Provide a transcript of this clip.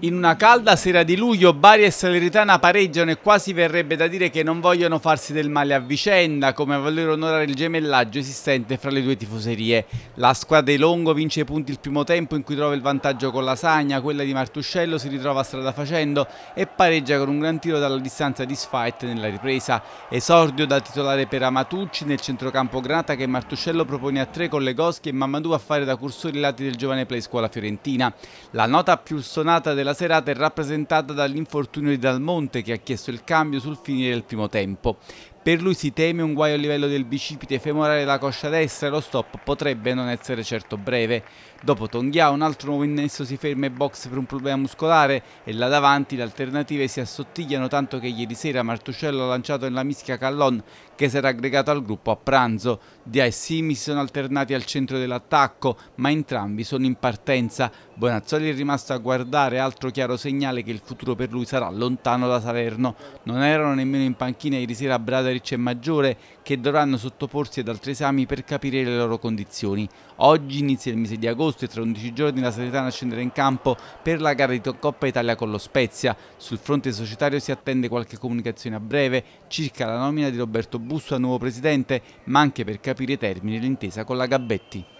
In una calda sera di luglio Bari e Salernitana pareggiano e quasi verrebbe da dire che non vogliono farsi del male a vicenda come a voler onorare il gemellaggio esistente fra le due tifoserie. La squadra di Longo vince i punti il primo tempo in cui trova il vantaggio con la Sagna, quella di Martuscello si ritrova strada facendo e pareggia con un gran tiro dalla distanza di Sfight nella ripresa. Esordio da titolare per Amatucci nel centrocampo Granata che Martuscello propone a tre con Legoschi e Mamadou a fare da cursori lati del giovane play scuola fiorentina. La nota più sonata della la serata è rappresentata dall'infortunio di Dalmonte che ha chiesto il cambio sul finire del primo tempo. Per lui si teme un guaio a livello del bicipite femorale della coscia destra e lo stop potrebbe non essere certo breve. Dopo Tonghia un altro nuovo innesso si ferma e box per un problema muscolare e là davanti le alternative si assottigliano tanto che ieri sera Martuscello ha lanciato nella mischia Callon che si era aggregato al gruppo a pranzo. Dia e Simi si sono alternati al centro dell'attacco ma entrambi sono in partenza. Bonazzoli è rimasto a guardare altro chiaro segnale che il futuro per lui sarà lontano da Salerno. Non erano nemmeno in panchina ieri sera Braderi Poderic e Maggiore che dovranno sottoporsi ad altri esami per capire le loro condizioni. Oggi inizia il mese di agosto e tra 11 giorni la Salernitana scenderà in campo per la gara di Coppa Italia con lo Spezia. Sul fronte societario si attende qualche comunicazione a breve circa la nomina di Roberto Busso a nuovo presidente, ma anche per capire i termini dell'intesa con la Gabetti.